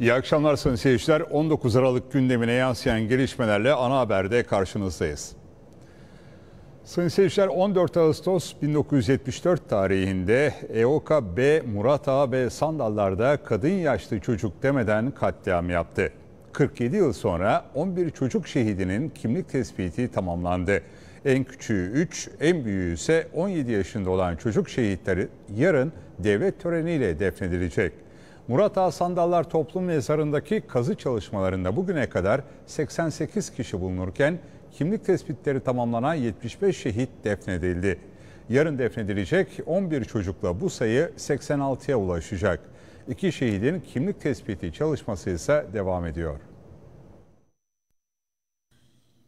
İyi akşamlar sayın seyirciler. 19 Aralık gündemine yansıyan gelişmelerle ana haberde karşınızdayız. Sayın seyirciler 14 Ağustos 1974 tarihinde EOKA B. Murat Ağa ve Sandallar'da kadın yaşlı çocuk demeden katliam yaptı. 47 yıl sonra 11 çocuk şehidinin kimlik tespiti tamamlandı. En küçüğü 3, en büyüğü ise 17 yaşında olan çocuk şehitleri yarın devlet töreniyle defnedilecek. Murat Ağa Sandallar Toplum Mezarı'ndaki kazı çalışmalarında bugüne kadar 88 kişi bulunurken kimlik tespitleri tamamlanan 75 şehit defnedildi. Yarın defnedilecek 11 çocukla bu sayı 86'ya ulaşacak. İki şehidin kimlik tespiti çalışması ise devam ediyor.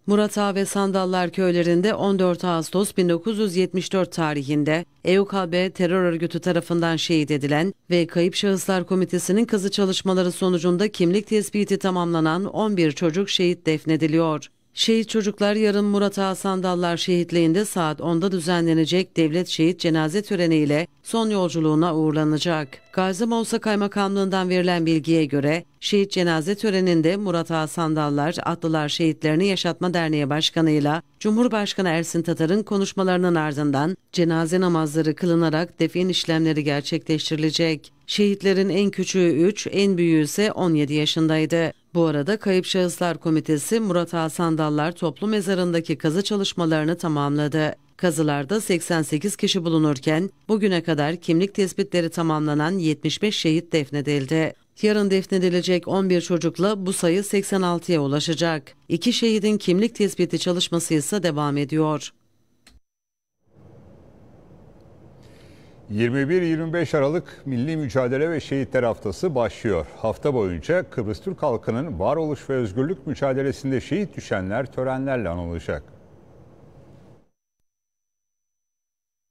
Murat Ağa ve Sandallar köylerinde 14 Ağustos 1974 tarihinde EUKB terör örgütü tarafından şehit edilen ve Kayıp Şahıslar Komitesi'nin kazı çalışmaları sonucunda kimlik tespiti tamamlanan 11 çocuk şehit defnediliyor. Şehit çocuklar yarın Murat Hasan Dallar Şehitliği'nde saat 10'da düzenlenecek devlet şehit cenaze töreniyle son yolculuğuna uğurlanacak. Gazi Mausa Kaymakamlığından verilen bilgiye göre şehit cenaze töreninde Murat Hasan Dallar Atlılar Şehitlerini Yaşatma Derneği Başkanıyla Cumhurbaşkanı Ersin Tatar'ın konuşmalarının ardından cenaze namazları kılınarak defin işlemleri gerçekleştirilecek. Şehitlerin en küçüğü 3, en büyüğü ise 17 yaşındaydı. Bu arada Kayıp Şahıslar Komitesi Murat A. Sandallar toplu mezarındaki kazı çalışmalarını tamamladı. Kazılarda 88 kişi bulunurken bugüne kadar kimlik tespitleri tamamlanan 75 şehit defnedildi. Yarın defnedilecek 11 çocukla bu sayı 86'ya ulaşacak. İki şehidin kimlik tespiti çalışması ise devam ediyor. 21-25 Aralık Milli Mücadele ve Şehitler Haftası başlıyor. Hafta boyunca Kıbrıs Türk halkının varoluş ve özgürlük mücadelesinde şehit düşenler törenlerle anılacak.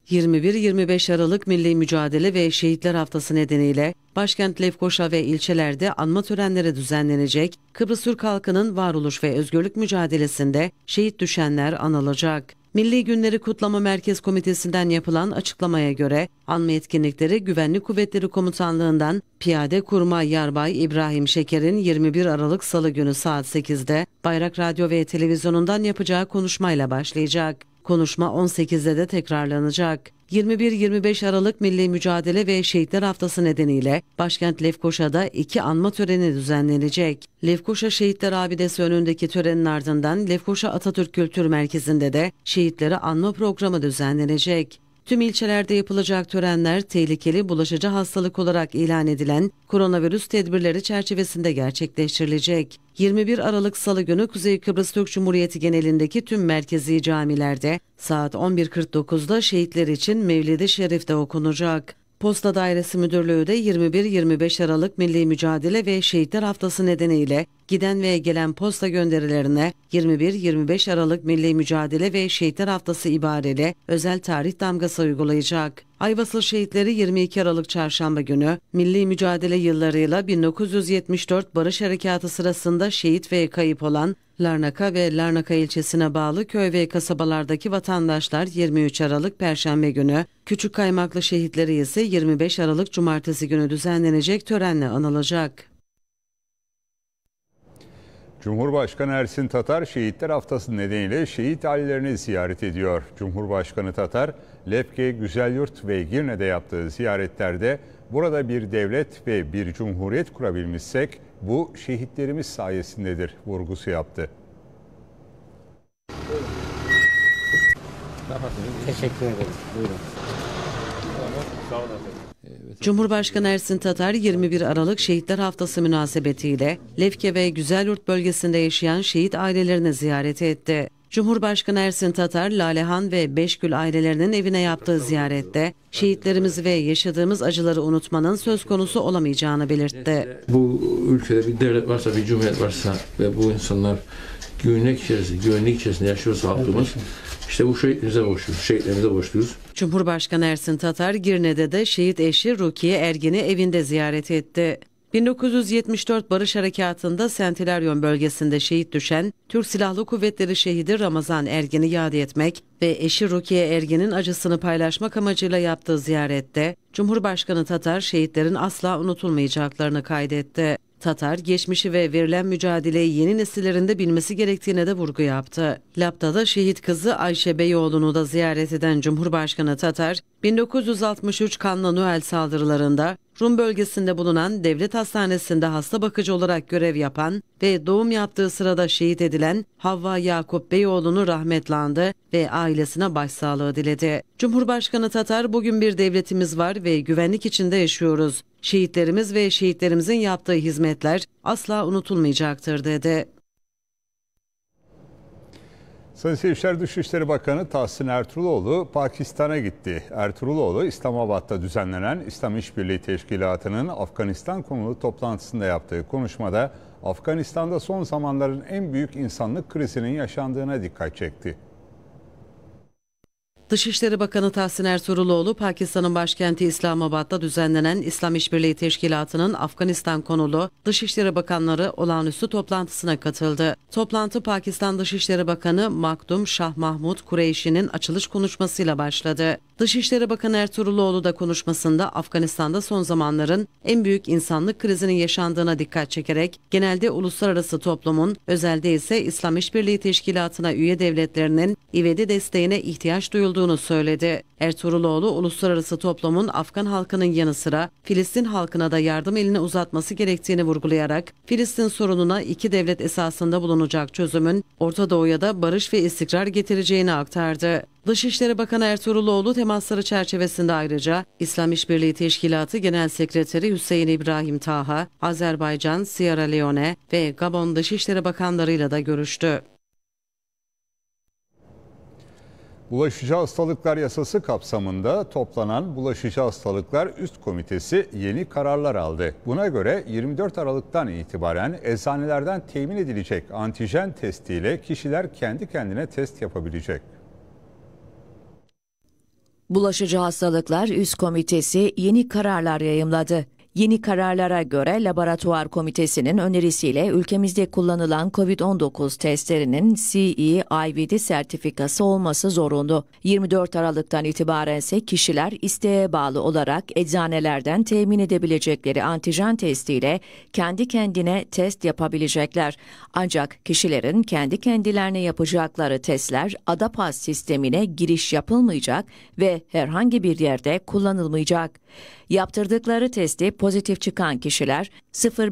21-25 Aralık Milli Mücadele ve Şehitler Haftası nedeniyle başkent Lefkoşa ve ilçelerde anma törenleri düzenlenecek, Kıbrıs Türk halkının varoluş ve özgürlük mücadelesinde şehit düşenler anılacak. Milli Günleri Kutlama Merkez Komitesi'nden yapılan açıklamaya göre anma etkinlikleri Güvenlik Kuvvetleri Komutanlığı'ndan Piyade Kurmay Yarbay İbrahim Şeker'in 21 Aralık Salı günü saat 8'de Bayrak Radyo ve Televizyonu'ndan yapacağı konuşmayla başlayacak. Konuşma 18'de de tekrarlanacak. 21-25 Aralık Milli Mücadele ve Şehitler Haftası nedeniyle başkent Lefkoşa'da iki anma töreni düzenlenecek. Lefkoşa Şehitler Abidesi önündeki törenin ardından Lefkoşa Atatürk Kültür Merkezi'nde de şehitlere anma programı düzenlenecek. Tüm ilçelerde yapılacak törenler tehlikeli bulaşıcı hastalık olarak ilan edilen koronavirüs tedbirleri çerçevesinde gerçekleştirilecek. 21 Aralık Salı günü Kuzey Kıbrıs Türk Cumhuriyeti genelindeki tüm merkezi camilerde saat 11.49'da şehitler için Mevlid-i Şerif'te okunacak. Posta Dairesi Müdürlüğü de 21-25 Aralık Milli Mücadele ve Şehitler Haftası nedeniyle giden ve gelen posta gönderilerine 21-25 Aralık Milli Mücadele ve Şehitler Haftası ibareli özel tarih damgası uygulayacak. Ayvasıl şehitleri 22 Aralık Çarşamba günü milli mücadele yıllarıyla 1974 Barış Harekatı sırasında şehit ve kayıp olan Larnaka ve Larnaka ilçesine bağlı köy ve kasabalardaki vatandaşlar 23 Aralık Perşembe günü, Küçük Kaymaklı şehitleri ise 25 Aralık Cumartesi günü düzenlenecek törenle anılacak. Cumhurbaşkanı Ersin Tatar Şehitler Haftası nedeniyle şehit ailelerini ziyaret ediyor. Cumhurbaşkanı Tatar, Lefke, Güzelyurt ve Girne'de yaptığı ziyaretlerde burada bir devlet ve bir cumhuriyet kurabilmişsek bu şehitlerimiz sayesindedir vurgusu yaptı. Teşekkür ederim. Buyurun. Cumhurbaşkanı Ersin Tatar 21 Aralık Şehitler Haftası münasebetiyle Lefke ve Güzelyurt bölgesinde yaşayan şehit ailelerini ziyaret etti. Cumhurbaşkanı Ersin Tatar, Lalehan ve Beşgül ailelerinin evine yaptığı ziyarette şehitlerimiz ve yaşadığımız acıları unutmanın söz konusu olamayacağını belirtti. Bu ülkede bir devlet varsa, bir cumhuriyet varsa ve bu insanlar güvenlik içerisinde, güvenlik içerisinde yaşıyorsa halkımız işte bu şehitlerimize borçluyuz. Şehitlerimize borçluyuz. Cumhurbaşkanı Ersin Tatar, Girne'de de şehit eşi Rukiye Ergen'i evinde ziyaret etti. 1974 Barış Harekatı'nda Sentilaryon bölgesinde şehit düşen Türk Silahlı Kuvvetleri şehidi Ramazan Ergin'i yad etmek ve eşi Rukiye Ergin'in acısını paylaşmak amacıyla yaptığı ziyarette Cumhurbaşkanı Tatar şehitlerin asla unutulmayacaklarını kaydetti. Tatar, geçmişi ve verilen mücadeleyi yeni nesillerinde bilmesi gerektiğine de vurgu yaptı. Lapta'da şehit kızı Ayşe Beyoğlu'nu da ziyaret eden Cumhurbaşkanı Tatar, 1963 Kanlı Noel saldırılarında Rum bölgesinde bulunan devlet hastanesinde hasta bakıcı olarak görev yapan ve doğum yaptığı sırada şehit edilen Havva Yakup Beyoğlu'nu rahmetlandı ve ailesine başsağlığı diledi. Cumhurbaşkanı Tatar bugün bir devletimiz var ve güvenlik içinde yaşıyoruz. Şehitlerimiz ve şehitlerimizin yaptığı hizmetler asla unutulmayacaktır dedi. Sayın Seyirciler Dışişleri Bakanı Tahsin Ertuğruloğlu Pakistan'a gitti. Ertuğruloğlu İslamabad'da düzenlenen İslam İşbirliği Teşkilatı'nın Afganistan konulu toplantısında yaptığı konuşmada Afganistan'da son zamanların en büyük insanlık krizinin yaşandığına dikkat çekti. Dışişleri Bakanı Tahsin Ertuğruluoğlu, Pakistan'ın başkenti İslamabad'da düzenlenen İslam İşbirliği Teşkilatı'nın Afganistan konulu Dışişleri Bakanları olağanüstü toplantısına katıldı. Toplantı Pakistan Dışişleri Bakanı Makdum Şah Mahmud Kureyşi'nin açılış konuşmasıyla başladı. Dışişleri Bakanı Ertuğruluoğlu da konuşmasında Afganistan'da son zamanların en büyük insanlık krizinin yaşandığına dikkat çekerek genelde uluslararası toplumun özelde ise İslam İşbirliği Teşkilatı'na üye devletlerinin ivedi desteğine ihtiyaç duyulduğunu söyledi. Ertuğruluoğlu uluslararası toplumun Afgan halkının yanı sıra Filistin halkına da yardım elini uzatması gerektiğini vurgulayarak Filistin sorununa iki devlet esasında bulunacak çözümün Orta Doğu'ya da barış ve istikrar getireceğini aktardı. Dışişleri Bakanı Ertuğruluoğlu temasları çerçevesinde ayrıca İslam İşbirliği Teşkilatı Genel Sekreteri Hüseyin İbrahim Taha, Azerbaycan, Sierra Leone ve Gabon Dışişleri Bakanlarıyla da görüştü. Bulaşıcı Hastalıklar Yasası kapsamında toplanan Bulaşıcı Hastalıklar Üst Komitesi yeni kararlar aldı. Buna göre 24 Aralık'tan itibaren eczanelerden temin edilecek antijen testiyle kişiler kendi kendine test yapabilecek. Bulaşıcı Hastalıklar Üst Komitesi yeni kararlar yayımladı. Yeni kararlara göre laboratuvar komitesinin önerisiyle ülkemizde kullanılan COVID-19 testlerinin CE-IVD sertifikası olması zorunlu. 24 Aralık'tan itibaren ise kişiler isteğe bağlı olarak eczanelerden temin edebilecekleri antijen testiyle kendi kendine test yapabilecekler. Ancak kişilerin kendi kendilerine yapacakları testler ADAPAS sistemine giriş yapılmayacak ve herhangi bir yerde kullanılmayacak. Yaptırdıkları testi pozitif çıkan kişiler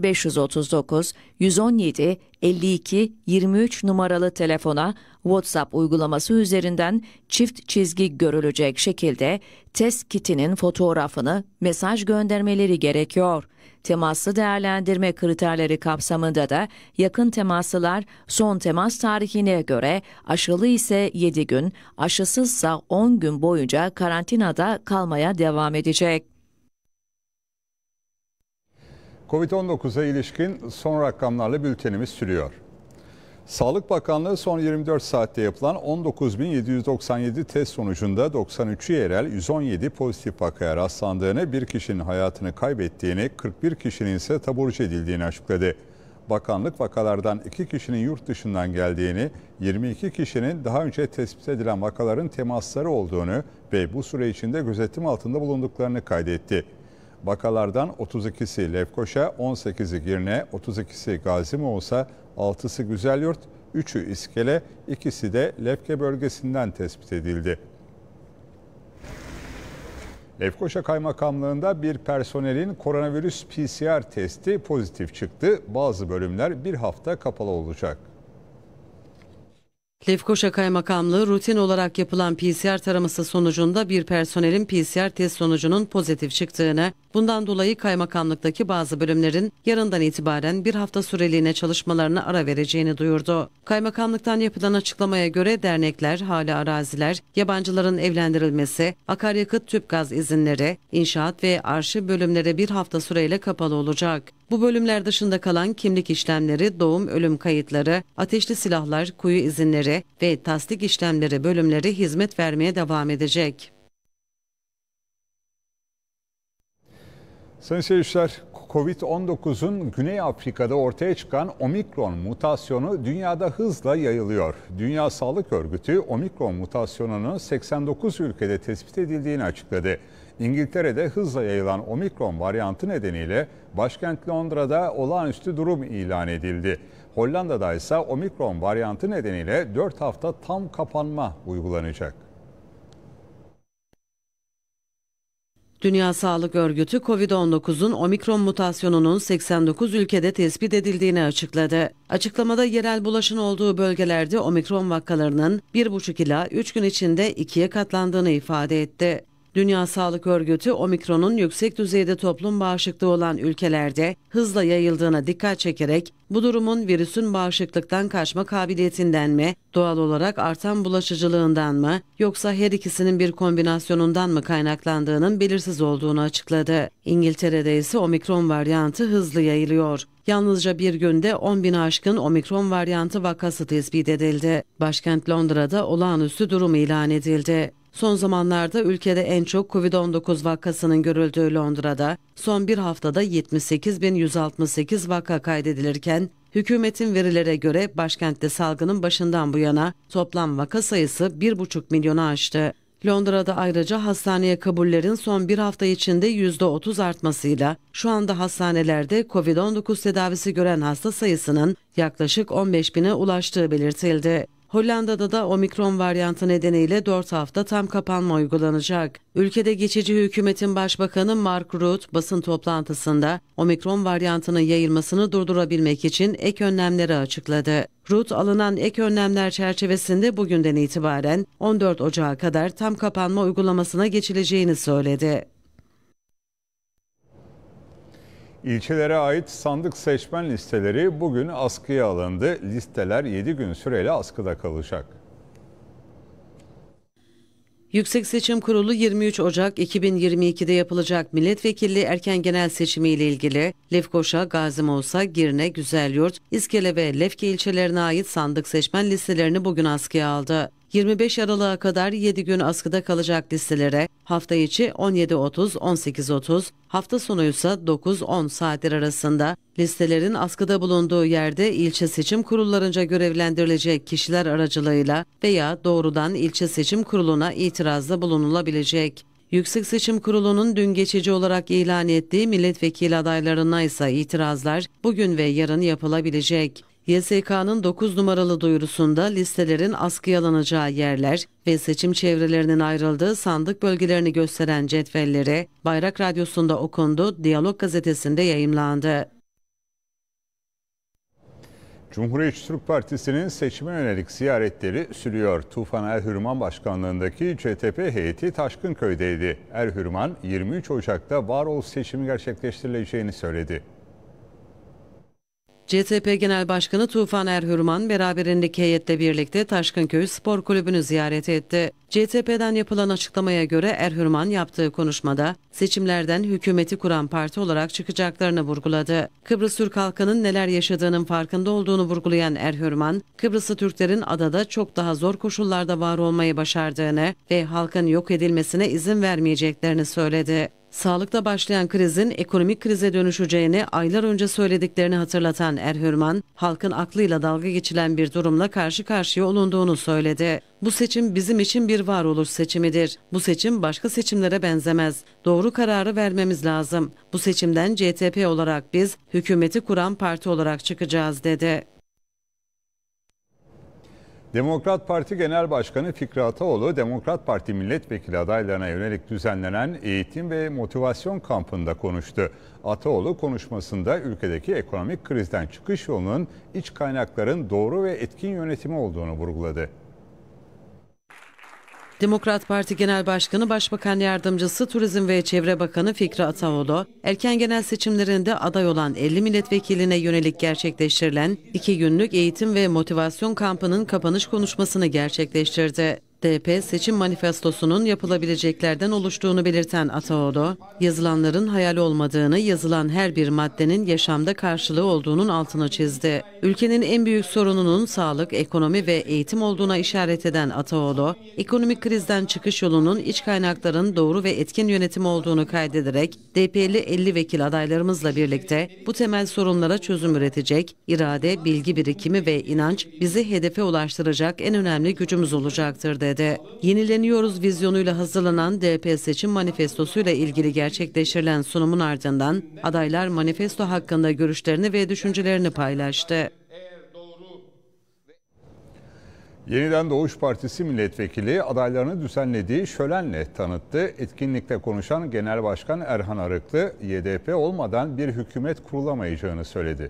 0539 117 52 23 numaralı telefona WhatsApp uygulaması üzerinden çift çizgi görülecek şekilde test kitinin fotoğrafını mesaj göndermeleri gerekiyor. Temaslı değerlendirme kriterleri kapsamında da yakın temaslılar son temas tarihine göre aşılı ise 7 gün, aşısızsa 10 gün boyunca karantinada kalmaya devam edecek. Covid-19'a ilişkin son rakamlarla bültenimiz sürüyor. Sağlık Bakanlığı son 24 saatte yapılan 19.797 test sonucunda 93 yerel 117 pozitif vakaya rastlandığını, bir kişinin hayatını kaybettiğini, 41 kişinin ise taburcu edildiğini açıkladı. Bakanlık vakalardan 2 kişinin yurt dışından geldiğini, 22 kişinin daha önce tespit edilen vakaların temasları olduğunu ve bu süre içinde gözetim altında bulunduklarını kaydetti. Vakalardan 32'si Lefkoşa, 18'i Girne, 32'si Gazi olsa 6'sı Güzelyurt, 3'ü İskele, ikisi de Lefke bölgesinden tespit edildi. Lefkoşa Kaymakamlığı'nda bir personelin koronavirüs PCR testi pozitif çıktı. Bazı bölümler bir hafta kapalı olacak. Lefkoşa Kaymakamlığı rutin olarak yapılan PCR taraması sonucunda bir personelin PCR test sonucunun pozitif çıktığını, Bundan dolayı kaymakamlıktaki bazı bölümlerin yarından itibaren bir hafta süreliğine çalışmalarına ara vereceğini duyurdu. Kaymakamlıktan yapılan açıklamaya göre dernekler, hala araziler, yabancıların evlendirilmesi, akaryakıt tüp gaz izinleri, inşaat ve arşiv bölümleri bir hafta süreyle kapalı olacak. Bu bölümler dışında kalan kimlik işlemleri, doğum ölüm kayıtları, ateşli silahlar, kuyu izinleri ve tasdik işlemleri bölümleri hizmet vermeye devam edecek. Sayın seyirciler, Covid-19'un Güney Afrika'da ortaya çıkan omikron mutasyonu dünyada hızla yayılıyor. Dünya Sağlık Örgütü omikron mutasyonunun 89 ülkede tespit edildiğini açıkladı. İngiltere'de hızla yayılan omikron varyantı nedeniyle başkent Londra'da olağanüstü durum ilan edildi. Hollanda'da ise omikron varyantı nedeniyle 4 hafta tam kapanma uygulanacak. Dünya Sağlık Örgütü COVID-19'un omikron mutasyonunun 89 ülkede tespit edildiğini açıkladı. Açıklamada yerel bulaşın olduğu bölgelerde omikron vakalarının 1,5 ila 3 gün içinde ikiye katlandığını ifade etti. Dünya Sağlık Örgütü omikronun yüksek düzeyde toplum bağışıklığı olan ülkelerde hızla yayıldığına dikkat çekerek bu durumun virüsün bağışıklıktan kaçma kabiliyetinden mi, doğal olarak artan bulaşıcılığından mı yoksa her ikisinin bir kombinasyonundan mı kaynaklandığının belirsiz olduğunu açıkladı. İngiltere'de ise omikron varyantı hızlı yayılıyor. Yalnızca bir günde 10 bin aşkın omikron varyantı vakası tespit edildi. Başkent Londra'da olağanüstü durum ilan edildi. Son zamanlarda ülkede en çok Covid-19 vakasının görüldüğü Londra'da son bir haftada 78.168 vaka kaydedilirken hükümetin verilere göre başkentte salgının başından bu yana toplam vaka sayısı 1,5 milyonu aştı. Londra'da ayrıca hastaneye kabullerin son bir hafta içinde %30 artmasıyla şu anda hastanelerde COVID-19 tedavisi gören hasta sayısının yaklaşık 15 bine ulaştığı belirtildi. Hollanda'da da omikron varyantı nedeniyle 4 hafta tam kapanma uygulanacak. Ülkede geçici hükümetin başbakanı Mark Rutte basın toplantısında omikron varyantının yayılmasını durdurabilmek için ek önlemleri açıkladı. Rut alınan ek önlemler çerçevesinde bugünden itibaren 14 Ocağı kadar tam kapanma uygulamasına geçileceğini söyledi. İlçelere ait sandık seçmen listeleri bugün askıya alındı. Listeler 7 gün süreyle askıda kalacak. Yüksek Seçim Kurulu 23 Ocak 2022'de yapılacak milletvekilli erken genel seçimi ile ilgili Lefkoşa, Gazimosa, Girne, Güzelyurt, İskele ve Lefke ilçelerine ait sandık seçmen listelerini bugün askıya aldı. 25 Aralık'a kadar 7 gün askıda kalacak listelere hafta içi 17.30, 18.30, hafta sonu ise 9-10 saatler arasında listelerin askıda bulunduğu yerde ilçe seçim kurullarınca görevlendirilecek kişiler aracılığıyla veya doğrudan ilçe seçim kuruluna itirazda bulunulabilecek. Yüksek Seçim Kurulu'nun dün geçici olarak ilan ettiği milletvekili adaylarına ise itirazlar bugün ve yarın yapılabilecek. YSK'nın 9 numaralı duyurusunda listelerin askıya alınacağı yerler ve seçim çevrelerinin ayrıldığı sandık bölgelerini gösteren cetvelleri Bayrak Radyosu'nda okundu, Diyalog gazetesinde yayımlandı. Cumhuriyetçi Türk Partisi'nin seçime yönelik ziyaretleri sürüyor. Tufan Erhürman başkanlığındaki CTP heyeti Taşkınköy'deydi. Erhürman 23 Ocak'ta Varol seçimi gerçekleştirileceğini söyledi. CTP Genel Başkanı Tufan Erhürman beraberindeki heyetle birlikte Taşkınköy Spor Kulübü'nü ziyaret etti. CTP'den yapılan açıklamaya göre Erhürman yaptığı konuşmada seçimlerden hükümeti kuran parti olarak çıkacaklarını vurguladı. Kıbrıs Türk halkının neler yaşadığının farkında olduğunu vurgulayan Erhürman, Kıbrıslı Türklerin adada çok daha zor koşullarda var olmayı başardığını ve halkın yok edilmesine izin vermeyeceklerini söyledi. Sağlıkta başlayan krizin ekonomik krize dönüşeceğini aylar önce söylediklerini hatırlatan Erhürman, halkın aklıyla dalga geçilen bir durumla karşı karşıya olunduğunu söyledi. Bu seçim bizim için bir varoluş seçimidir. Bu seçim başka seçimlere benzemez. Doğru kararı vermemiz lazım. Bu seçimden CTP olarak biz hükümeti kuran parti olarak çıkacağız dedi. Demokrat Parti Genel Başkanı Fikri Ataoğlu, Demokrat Parti milletvekili adaylarına yönelik düzenlenen eğitim ve motivasyon kampında konuştu. Ataoğlu konuşmasında ülkedeki ekonomik krizden çıkış yolunun iç kaynakların doğru ve etkin yönetimi olduğunu vurguladı. Demokrat Parti Genel Başkanı, Başbakan Yardımcısı, Turizm ve Çevre Bakanı Fikri Atavoğlu, erken genel seçimlerinde aday olan 50 milletvekiline yönelik gerçekleştirilen iki günlük eğitim ve motivasyon kampının kapanış konuşmasını gerçekleştirdi. DP seçim manifestosunun yapılabileceklerden oluştuğunu belirten Ataoğlu, yazılanların hayal olmadığını, yazılan her bir maddenin yaşamda karşılığı olduğunun altını çizdi. Ülkenin en büyük sorununun sağlık, ekonomi ve eğitim olduğuna işaret eden Ataoğlu, ekonomik krizden çıkış yolunun iç kaynakların doğru ve etkin yönetimi olduğunu kaydederek, DP'li 50 vekil adaylarımızla birlikte bu temel sorunlara çözüm üretecek, irade, bilgi birikimi ve inanç bizi hedefe ulaştıracak en önemli gücümüz olacaktır dedi. Çanakkale'de yenileniyoruz vizyonuyla hazırlanan DP seçim manifestosuyla ilgili gerçekleştirilen sunumun ardından adaylar manifesto hakkında görüşlerini ve düşüncelerini paylaştı. Yeniden Doğuş Partisi milletvekili adaylarını düzenlediği şölenle tanıttı. Etkinlikte konuşan Genel Başkan Erhan Arıklı, YDP olmadan bir hükümet kurulamayacağını söyledi.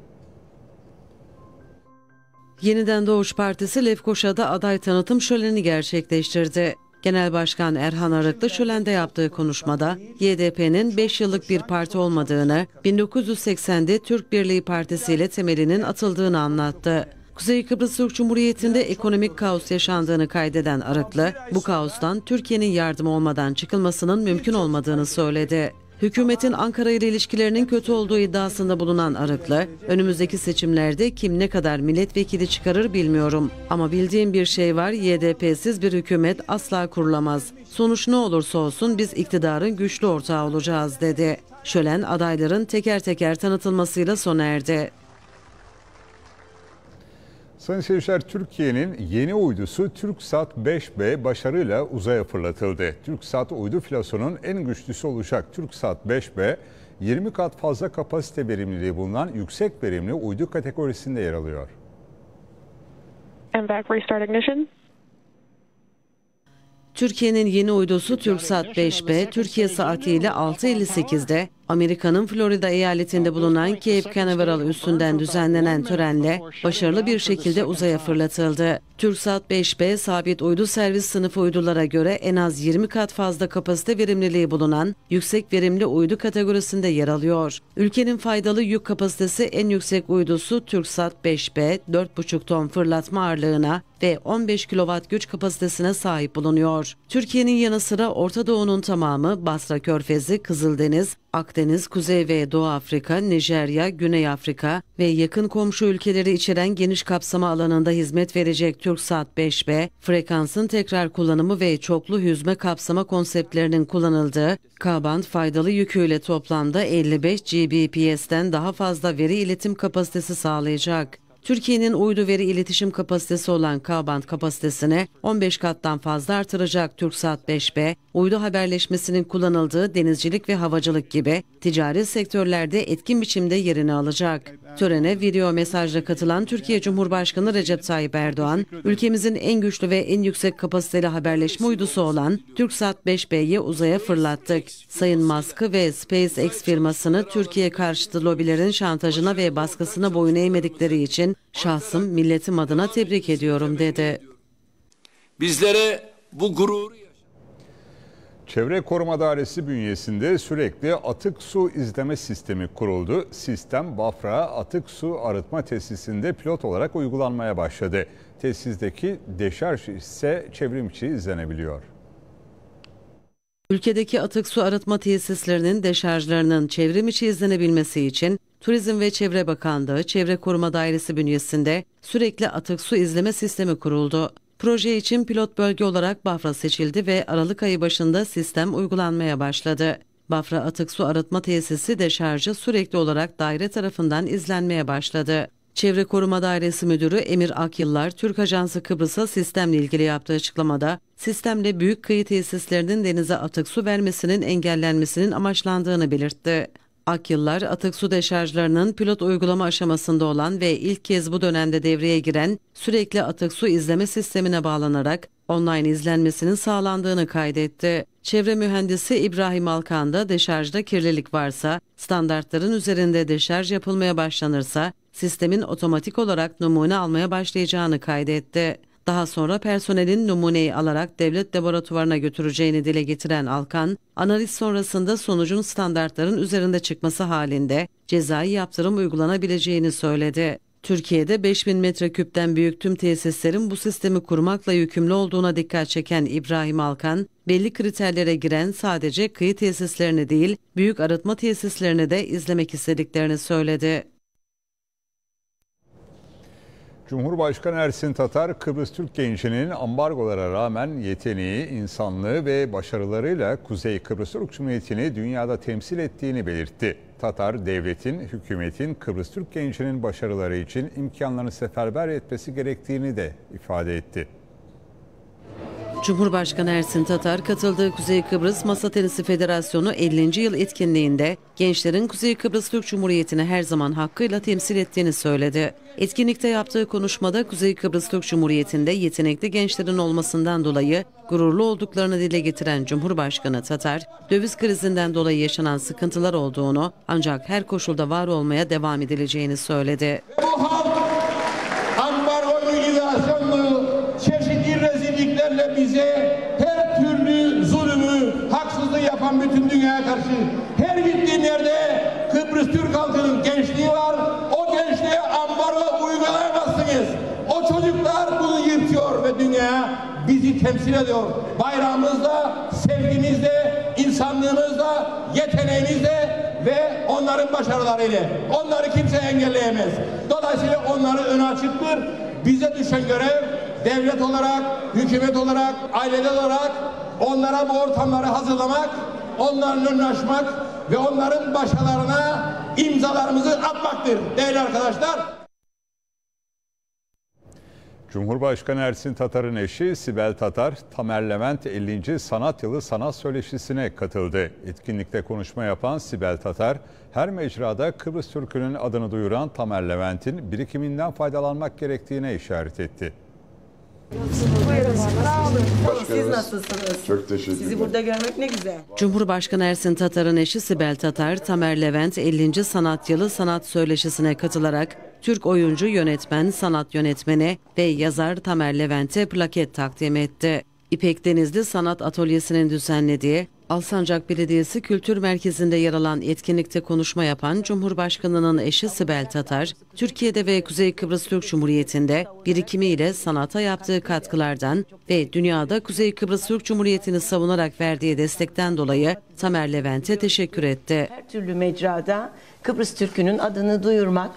Yeniden Doğuş Partisi Lefkoşa'da aday tanıtım şöleni gerçekleştirdi. Genel Başkan Erhan Arıklı şölende yaptığı konuşmada YDP'nin 5 yıllık bir parti olmadığını, 1980'de Türk Birliği Partisi ile temelinin atıldığını anlattı. Kuzey Kıbrıs Türk Cumhuriyeti'nde ekonomik kaos yaşandığını kaydeden Arıklı, bu kaostan Türkiye'nin yardım olmadan çıkılmasının mümkün olmadığını söyledi. Hükümetin Ankara ile ilişkilerinin kötü olduğu iddiasında bulunan Arıklı, önümüzdeki seçimlerde kim ne kadar milletvekili çıkarır bilmiyorum. Ama bildiğim bir şey var, YDP'siz bir hükümet asla kurulamaz. Sonuç ne olursa olsun biz iktidarın güçlü ortağı olacağız dedi. Şölen adayların teker teker tanıtılmasıyla sona erdi. Sayın seyirciler Türkiye'nin yeni uydusu TürkSat 5B başarıyla uzaya fırlatıldı. TürkSat uydu filosunun en güçlüsü olacak TürkSat 5B 20 kat fazla kapasite verimliliği bulunan yüksek verimli uydu kategorisinde yer alıyor. Türkiye'nin yeni uydusu TürkSat 5B, Türkiye saatiyle 6.58'de Amerika'nın Florida eyaletinde bulunan Cape Canaveral üssünden düzenlenen törenle başarılı bir şekilde uzaya fırlatıldı. TürkSat 5B sabit uydu servis sınıfı uydulara göre en az 20 kat fazla kapasite verimliliği bulunan yüksek verimli uydu kategorisinde yer alıyor. Ülkenin faydalı yük kapasitesi en yüksek uydusu TürkSat 5B 4,5 ton fırlatma ağırlığına ve 15 kilowatt güç kapasitesine sahip bulunuyor. Türkiye'nin yanı sıra Orta Doğu'nun tamamı Basra Körfezi, Kızıldeniz, Akdeniz, Kuzey ve Doğu Afrika, Nijerya, Güney Afrika ve yakın komşu ülkeleri içeren geniş kapsama alanında hizmet verecek TürkSat 5B, frekansın tekrar kullanımı ve çoklu hüzme kapsama konseptlerinin kullanıldığı K-band faydalı yüküyle toplamda 55 GBPS'den daha fazla veri iletim kapasitesi sağlayacak. Türkiye'nin uydu veri iletişim kapasitesi olan K-band kapasitesini 15 kattan fazla artıracak TürkSat 5B, uydu haberleşmesinin kullanıldığı denizcilik ve havacılık gibi ticari sektörlerde etkin biçimde yerini alacak. Törene video mesajla katılan Türkiye Cumhurbaşkanı Recep Tayyip Erdoğan, ülkemizin en güçlü ve en yüksek kapasiteli haberleşme uydusu olan TürkSat 5B'yi uzaya fırlattık. Sayın Musk'ı ve SpaceX firmasını Türkiye karşıtı lobilerin şantajına ve baskısına boyun eğmedikleri için şahsım milletim adına tebrik ediyorum dedi. Bizlere bu gurur Çevre Koruma Dairesi bünyesinde sürekli atık su izleme sistemi kuruldu. Sistem Bafra Atık Su Arıtma Tesisinde pilot olarak uygulanmaya başladı. Tesisdeki deşarj ise çevrimçi izlenebiliyor. Ülkedeki atık su arıtma tesislerinin deşarjlarının çevrim içi izlenebilmesi için Turizm ve Çevre Bakanlığı Çevre Koruma Dairesi bünyesinde sürekli atık su izleme sistemi kuruldu. Proje için pilot bölge olarak Bafra seçildi ve Aralık ayı başında sistem uygulanmaya başladı. Bafra Atık Su Arıtma Tesisi de şarjı sürekli olarak daire tarafından izlenmeye başladı. Çevre Koruma Dairesi Müdürü Emir Akyıllar, Türk Ajansı Kıbrıs'a sistemle ilgili yaptığı açıklamada, sistemle büyük kıyı tesislerinin denize atık su vermesinin engellenmesinin amaçlandığını belirtti. Akyıllar atık su deşarjlarının pilot uygulama aşamasında olan ve ilk kez bu dönemde devreye giren sürekli atık su izleme sistemine bağlanarak online izlenmesinin sağlandığını kaydetti. Çevre mühendisi İbrahim Alkan da deşarjda kirlilik varsa, standartların üzerinde deşarj yapılmaya başlanırsa sistemin otomatik olarak numune almaya başlayacağını kaydetti. Daha sonra personelin numuneyi alarak devlet laboratuvarına götüreceğini dile getiren Alkan, analiz sonrasında sonucun standartların üzerinde çıkması halinde cezai yaptırım uygulanabileceğini söyledi. Türkiye'de 5000 metreküpten büyük tüm tesislerin bu sistemi kurmakla yükümlü olduğuna dikkat çeken İbrahim Alkan, belli kriterlere giren sadece kıyı tesislerini değil, büyük arıtma tesislerini de izlemek istediklerini söyledi. Cumhurbaşkanı Ersin Tatar, Kıbrıs Türk gençinin ambargolara rağmen yeteneği, insanlığı ve başarılarıyla Kuzey Kıbrıs Türk Cumhuriyeti'ni dünyada temsil ettiğini belirtti. Tatar, devletin, hükümetin Kıbrıs Türk gençinin başarıları için imkanlarını seferber etmesi gerektiğini de ifade etti. Cumhurbaşkanı Ersin Tatar katıldığı Kuzey Kıbrıs Masa Tenisi Federasyonu 50. yıl etkinliğinde gençlerin Kuzey Kıbrıs Türk Cumhuriyeti'ni her zaman hakkıyla temsil ettiğini söyledi. Etkinlikte yaptığı konuşmada Kuzey Kıbrıs Türk Cumhuriyeti'nde yetenekli gençlerin olmasından dolayı gururlu olduklarını dile getiren Cumhurbaşkanı Tatar, döviz krizinden dolayı yaşanan sıkıntılar olduğunu ancak her koşulda var olmaya devam edileceğini söyledi. Bu halk ambargoyu izasyon çeşitli rezilliklerle bize her türlü zulümü, haksızlığı yapan bütün dünyaya karşı her gittiğin yerde Kıbrıs Türk halkının gençliği var, çocuklar bunu yırtıyor ve dünyaya bizi temsil ediyor. Bayrağımızla, sevgimizde, insanlığımızda, yeteneğimizle ve onların başarılarıyla. Onları kimse engelleyemez. Dolayısıyla onları öne açıktır. Bize düşen görev devlet olarak, hükümet olarak, ailede olarak onlara bu ortamları hazırlamak, onların önüne açmak ve onların başarılarına imzalarımızı atmaktır değerli arkadaşlar. Cumhurbaşkanı Ersin Tatar'ın eşi Sibel Tatar, Tamer Levent 50. Sanat Yılı Sanat Söyleşisi'ne katıldı. Etkinlikte konuşma yapan Sibel Tatar, her mecrada Kıbrıs Türk'ünün adını duyuran Tamer Levent'in birikiminden faydalanmak gerektiğine işaret etti. Siz nasılsınız? Çok teşekkür Sizi burada görmek ne güzel. Cumhurbaşkanı Ersin Tatar'ın eşi Sibel Tatar, Tamer Levent 50. Sanat Yılı Sanat Söyleşisi'ne katılarak Türk oyuncu, yönetmen, sanat yönetmeni ve yazar Tamer Levent'e plaket takdim etti. İpek Denizli Sanat Atölyesi'nin düzenlediği Alsancak Belediyesi Kültür Merkezi'nde yer alan etkinlikte konuşma yapan Cumhurbaşkanı'nın eşi Sibel Tatar, Türkiye'de ve Kuzey Kıbrıs Türk Cumhuriyeti'nde birikimiyle sanata yaptığı katkılardan ve dünyada Kuzey Kıbrıs Türk Cumhuriyeti'ni savunarak verdiği destekten dolayı Tamer Levent'e teşekkür etti. Her türlü mecrada Kıbrıs Türk'ünün adını duyurmak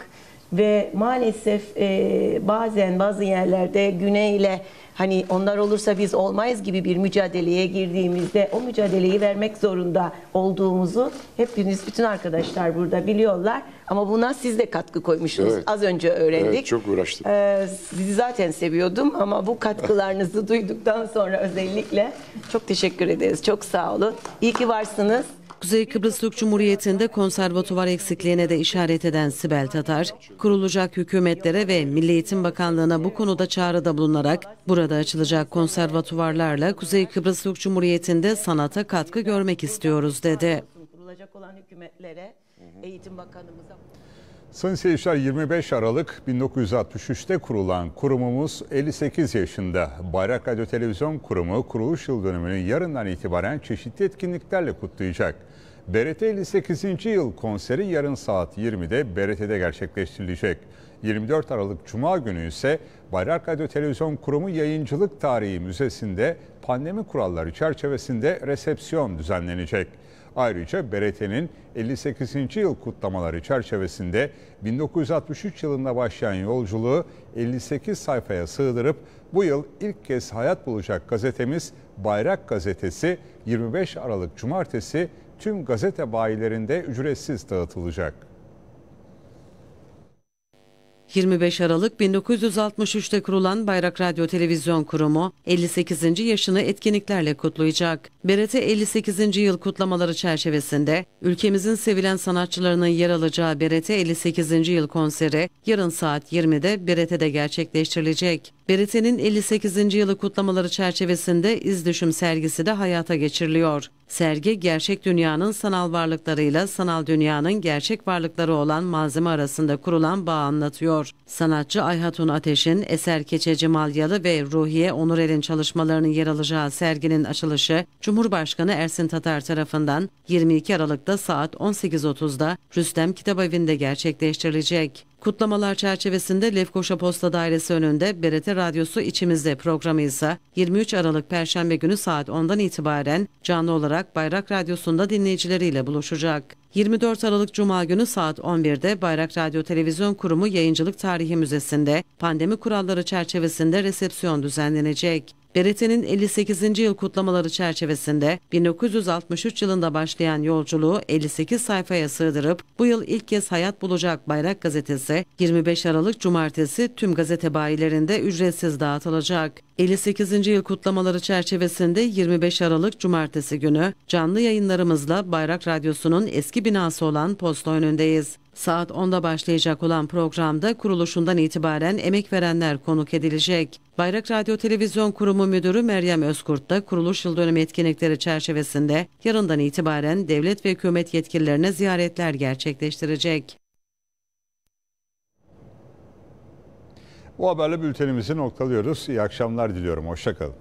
ve maalesef e, bazen bazı yerlerde güneyle hani onlar olursa biz olmayız gibi bir mücadeleye girdiğimizde o mücadeleyi vermek zorunda olduğumuzu hepiniz bütün arkadaşlar burada biliyorlar. Ama buna siz de katkı koymuşsunuz. Evet. Az önce öğrendik. Evet, çok uğraştım. Ee, sizi zaten seviyordum ama bu katkılarınızı duyduktan sonra özellikle çok teşekkür ederiz. Çok sağ olun. İyi ki varsınız. Kuzey Kıbrıs Türk Cumhuriyeti'nde konservatuvar eksikliğine de işaret eden Sibel Tatar, kurulacak hükümetlere ve Milli Eğitim Bakanlığı'na bu konuda çağrıda bulunarak, burada açılacak konservatuvarlarla Kuzey Kıbrıs Türk Cumhuriyeti'nde sanata katkı görmek istiyoruz dedi. Kurulacak olan hükümetlere, Eğitim Bakanımıza... Sayın seyirciler 25 Aralık 1963'te kurulan kurumumuz 58 yaşında. Bayrak Radyo Televizyon Kurumu kuruluş yıl dönümünün yarından itibaren çeşitli etkinliklerle kutlayacak. BRT 58. yıl konseri yarın saat 20'de BRT'de gerçekleştirilecek. 24 Aralık Cuma günü ise Bayrak Radyo Televizyon Kurumu Yayıncılık Tarihi Müzesi'nde pandemi kuralları çerçevesinde resepsiyon düzenlenecek. Ayrıca BRT'nin 58. yıl kutlamaları çerçevesinde 1963 yılında başlayan yolculuğu 58 sayfaya sığdırıp bu yıl ilk kez hayat bulacak gazetemiz Bayrak Gazetesi 25 Aralık Cumartesi tüm gazete bayilerinde ücretsiz dağıtılacak. 25 Aralık 1963'te kurulan Bayrak Radyo Televizyon Kurumu 58. yaşını etkinliklerle kutlayacak. BRT 58. yıl kutlamaları çerçevesinde ülkemizin sevilen sanatçılarının yer alacağı BRT 58. yıl konseri yarın saat 20'de BRT'de gerçekleştirilecek. BRT'nin 58. yılı kutlamaları çerçevesinde iz düşüm sergisi de hayata geçiriliyor. Sergi gerçek dünyanın sanal varlıklarıyla sanal dünyanın gerçek varlıkları olan malzeme arasında kurulan bağ anlatıyor. Sanatçı Ayhatun Ateş'in Eser Keçeci Malyalı ve Ruhiye Onurel'in çalışmalarının yer alacağı serginin açılışı Cumhur Cumhurbaşkanı Ersin Tatar tarafından 22 Aralık'ta saat 18.30'da Rüstem Kitabevi'nde gerçekleştirilecek. Kutlamalar çerçevesinde Lefkoşa Posta Dairesi önünde BRT Radyosu İçimizde programı ise 23 Aralık Perşembe günü saat 10'dan itibaren canlı olarak Bayrak Radyosu'nda dinleyicileriyle buluşacak. 24 Aralık Cuma günü saat 11'de Bayrak Radyo Televizyon Kurumu Yayıncılık Tarihi Müzesi'nde pandemi kuralları çerçevesinde resepsiyon düzenlenecek. Beretin'in 58. yıl kutlamaları çerçevesinde 1963 yılında başlayan yolculuğu 58 sayfaya sığdırıp bu yıl ilk kez hayat bulacak Bayrak Gazetesi 25 Aralık Cumartesi tüm gazete bayilerinde ücretsiz dağıtılacak. 58. yıl kutlamaları çerçevesinde 25 Aralık Cumartesi günü canlı yayınlarımızla Bayrak Radyosu'nun eski binası olan posta önündeyiz. Saat 10'da başlayacak olan programda kuruluşundan itibaren emek verenler konuk edilecek. Bayrak Radyo Televizyon Kurumu Müdürü Meryem Özkurt da kuruluş yıl dönümü etkinlikleri çerçevesinde yarından itibaren devlet ve hükümet yetkililerine ziyaretler gerçekleştirecek. Bu haberle bültenimizi noktalıyoruz. İyi akşamlar diliyorum. Hoşçakalın.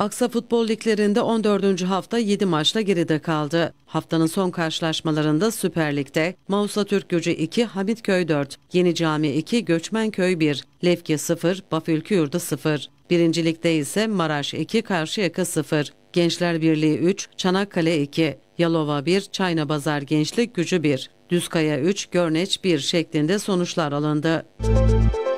Aksa Futbol Liglerinde 14. hafta 7 maçla geride kaldı. Haftanın son karşılaşmalarında Süper Lig'de Mausa Türk Gücü 2, Hamitköy 4, Yeni Cami 2, Göçmenköy 1, Lefke 0, Bafülkü Yurdu 0. Birincilikte ise Maraş 2, Karşıyaka 0, Gençler Birliği 3, Çanakkale 2, Yalova 1, Çayna Bazar Gençlik Gücü 1, Düzkaya 3, Görneç 1 şeklinde sonuçlar alındı. Müzik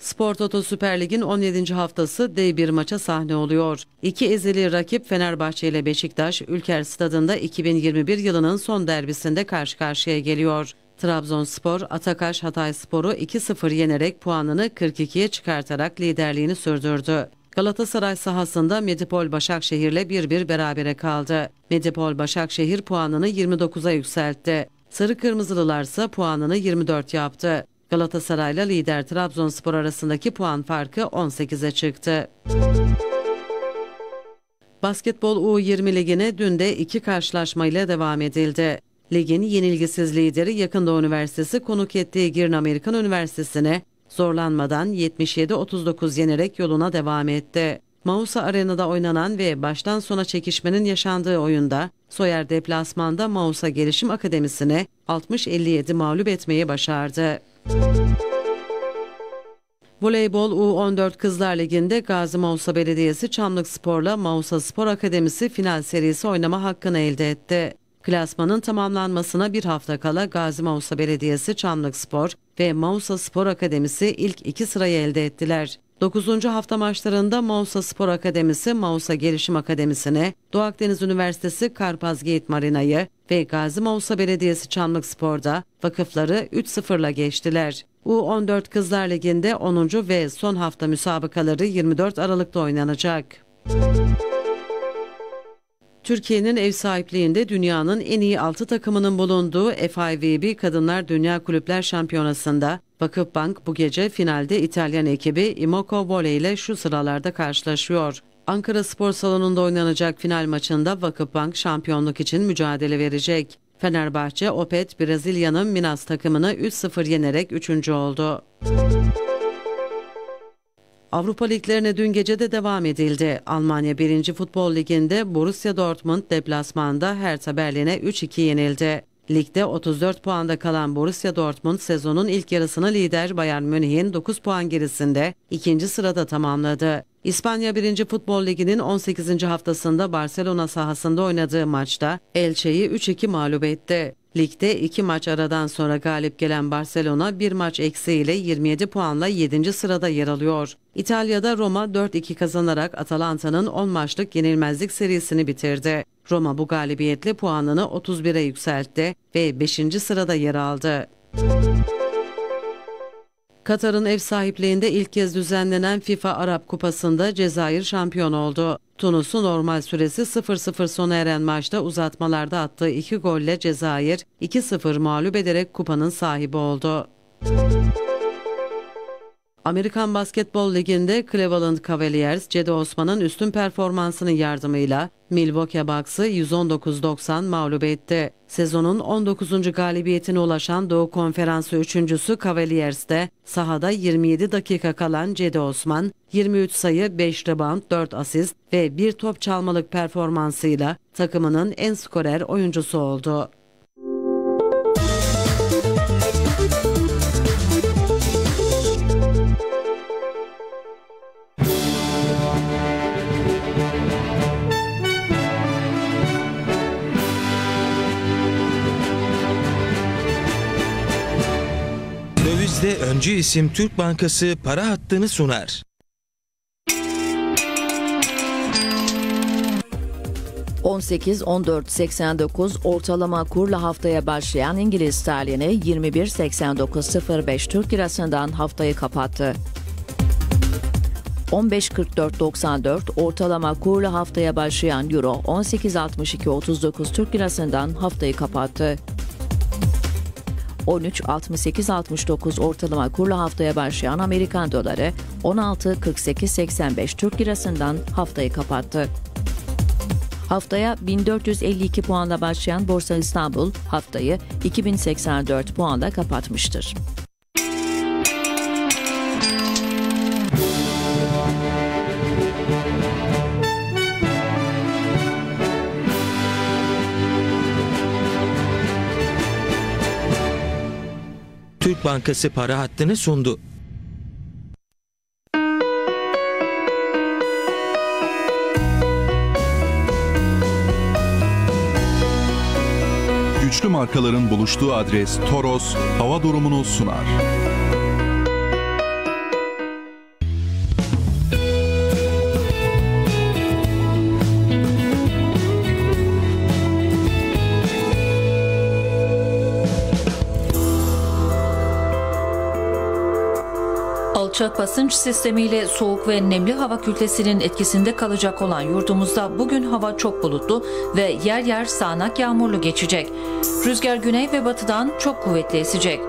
Spor Toto Süper Lig'in 17. haftası D1 maça sahne oluyor. İki ezeli rakip Fenerbahçe ile Beşiktaş, Ülker Stadında 2021 yılının son derbisinde karşı karşıya geliyor. Trabzonspor, Atakaş Hatayspor'u 2-0 yenerek puanını 42'ye çıkartarak liderliğini sürdürdü. Galatasaray sahasında Medipol Başakşehir ile 1-1 berabere kaldı. Medipol Başakşehir puanını 29'a yükseltti. Sarı Kırmızılılar ise puanını 24 yaptı. Galatasaray'la lider Trabzonspor arasındaki puan farkı 18'e çıktı. Basketbol U20 ligine dün de iki karşılaşmayla devam edildi. Ligin yenilgisiz lideri Yakında Üniversitesi konuk ettiği Girin Amerikan Üniversitesi'ne zorlanmadan 77-39 yenerek yoluna devam etti. Mausa Arena'da oynanan ve baştan sona çekişmenin yaşandığı oyunda Soyer deplasmanda Mausa Gelişim Akademisi'ne 60-57 mağlup etmeyi başardı. Voleybol U14 Kızlar Ligi'nde Gazi Mausa Belediyesi Çamlık Spor'la Mausa Spor Akademisi final serisi oynama hakkını elde etti. Klasmanın tamamlanmasına bir hafta kala Gazi Mausa Belediyesi Çamlık Spor ve Mausa Spor Akademisi ilk iki sırayı elde ettiler. 9. hafta maçlarında Mausa Spor Akademisi Mausa Gelişim Akademisi'ne, Doğu Akdeniz Üniversitesi Karpaz Geyit Marina'yı, ve Gazi Mausa Belediyesi Çamlık Spor'da vakıfları 3-0'la geçtiler. U14 Kızlar Ligi'nde 10. ve son hafta müsabakaları 24 Aralık'ta oynanacak. Türkiye'nin ev sahipliğinde dünyanın en iyi 6 takımının bulunduğu FIVB Kadınlar Dünya Kulüpler Şampiyonası'nda Vakıfbank bu gece finalde İtalyan ekibi Imoco Voley ile şu sıralarda karşılaşıyor. Ankara Spor Salonu'nda oynanacak final maçında Vakıfbank şampiyonluk için mücadele verecek. Fenerbahçe, Opet, Brezilya'nın Minas takımını 3-0 yenerek 3. oldu. Avrupa liglerine dün gece de devam edildi. Almanya 1. Futbol Ligi'nde Borussia Dortmund deplasmanda Hertha Berlin'e 3-2 yenildi. Ligde 34 puanda kalan Borussia Dortmund sezonun ilk yarısını lider Bayern Münih'in 9 puan gerisinde ikinci sırada tamamladı. İspanya 1. Futbol Ligi'nin 18. haftasında Barcelona sahasında oynadığı maçta Elçe'yi 3-2 mağlup etti. Ligde iki maç aradan sonra galip gelen Barcelona bir maç eksiğiyle 27 puanla 7. sırada yer alıyor. İtalya'da Roma 4-2 kazanarak Atalanta'nın 10 maçlık yenilmezlik serisini bitirdi. Roma bu galibiyetle puanını 31'e yükseltti ve 5. sırada yer aldı. Katar'ın ev sahipliğinde ilk kez düzenlenen FIFA Arap Kupası'nda Cezayir şampiyon oldu. Tunus'u normal süresi 0-0 sona eren maçta uzatmalarda attığı 2 golle Cezayir 2-0 mağlup ederek kupanın sahibi oldu. Müzik Amerikan Basketbol Ligi'nde Cleveland Cavaliers, Cedi Osman'ın üstün performansının yardımıyla Milwaukee Bucks'ı 119-90 mağlup etti. Sezonun 19. galibiyetine ulaşan Doğu Konferansı üçüncüsü Cavaliers'te sahada 27 dakika kalan Cedi Osman, 23 sayı, 5 rebound, 4 asist ve 1 top çalmalık performansıyla takımının en skorer oyuncusu oldu. Sizde öncü isim Türk Bankası para hattını sunar. ...18-14.89 ortalama kurla haftaya başlayan İngiliz sterlini 21.89.05 Türk lirasından haftayı kapattı. 15.44.94 ortalama kurla haftaya başlayan Euro 18.62.39 Türk lirasından haftayı kapattı. 13.68.69 ortalama kurla haftaya başlayan Amerikan doları 16.48.85 Türk lirasından haftayı kapattı. Haftaya 1452 puanla başlayan Borsa İstanbul haftayı 2084 puanla kapatmıştır. Halk Bankası para hattını sundu. Güçlü markaların buluştuğu adres Toros hava durumunu sunar. Alçak basınç sistemiyle soğuk ve nemli hava kütlesinin etkisinde kalacak olan yurdumuzda bugün hava çok bulutlu ve yer yer sağanak yağmurlu geçecek. Rüzgar güney ve batıdan çok kuvvetli esecek.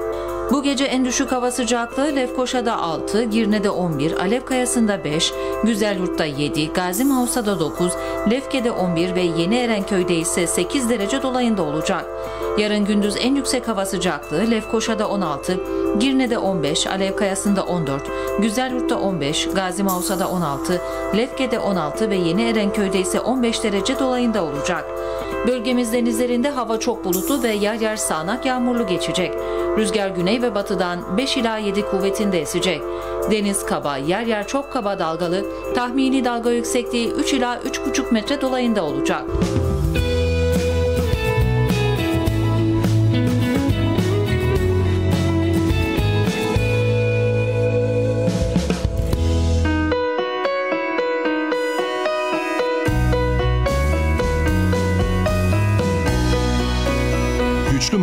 Bu gece en düşük hava sıcaklığı Lefkoşa'da 6, Girne'de 11, Alev Kayası'nda 5, Güzelyurt'ta 7, Gazi Mausa'da 9, Lefke'de 11 ve Yeni Erenköy'de ise 8 derece dolayında olacak. Yarın gündüz en yüksek hava sıcaklığı Lefkoşa'da 16, Girne'de 15, Alev Kayası'nda 14, Güzelyurt'ta 15, Gazi Mausa'da 16, Lefke'de 16 ve Yeni Erenköy'de ise 15 derece dolayında olacak. Bölgemiz denizlerinde hava çok bulutlu ve yer yer sağanak yağmurlu geçecek. Rüzgar güney ve batıdan 5 ila 7 kuvvetinde esecek. Deniz kaba, yer yer çok kaba dalgalı, tahmini dalga yüksekliği 3 ila 3,5 metre dolayında olacak.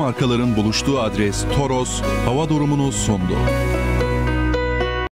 markaların buluştuğu adres Toros hava durumunu sundu.